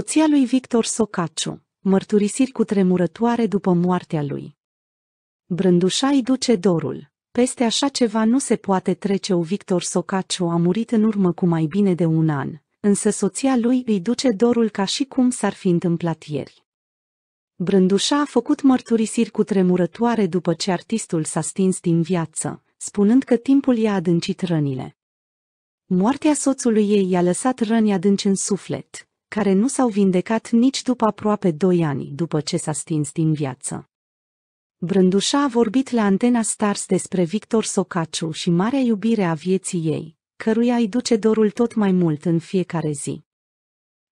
soția lui Victor Socaciu, mărturisiri cu tremurătoare după moartea lui. Brândușai duce dorul. Peste așa ceva nu se poate trece o Victor Socaciu a murit în urmă cu mai bine de un an, însă soția lui îi duce dorul ca și cum s-ar fi întâmplat ieri. Brândușa a făcut mărturisiri cu tremurătoare după ce artistul s-a stins din viață, spunând că timpul i-a adâncit rănile. Moartea soțului ei i-a lăsat răni adânci în suflet, care nu s-au vindecat nici după aproape doi ani după ce s-a stins din viață. Brândușa a vorbit la Antena Stars despre Victor Socaciu și marea iubire a vieții ei, căruia îi duce dorul tot mai mult în fiecare zi.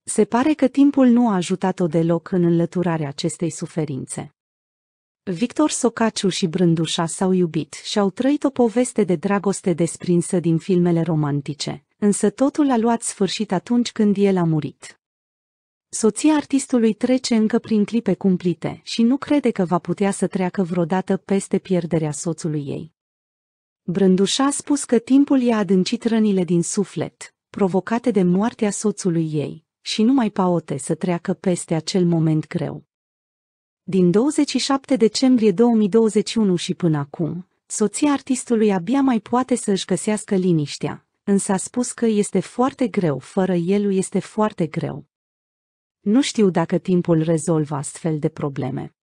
Se pare că timpul nu a ajutat-o deloc în înlăturarea acestei suferințe. Victor Socaciu și Brândușa s-au iubit și au trăit o poveste de dragoste desprinsă din filmele romantice, însă totul a luat sfârșit atunci când el a murit. Soția artistului trece încă prin clipe cumplite și nu crede că va putea să treacă vreodată peste pierderea soțului ei. Brândușa a spus că timpul i-a adâncit rănile din suflet, provocate de moartea soțului ei, și nu mai paote să treacă peste acel moment greu. Din 27 decembrie 2021 și până acum, soția artistului abia mai poate să își găsească liniștea, însă a spus că este foarte greu, fără el este foarte greu. Nu știu dacă timpul rezolvă astfel de probleme.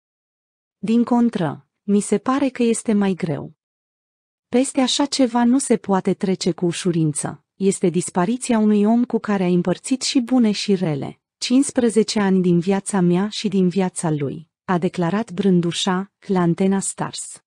Din contră, mi se pare că este mai greu. Peste așa ceva nu se poate trece cu ușurință. Este dispariția unui om cu care a împărțit și bune și rele, 15 ani din viața mea și din viața lui, a declarat brândușa la Antena Stars.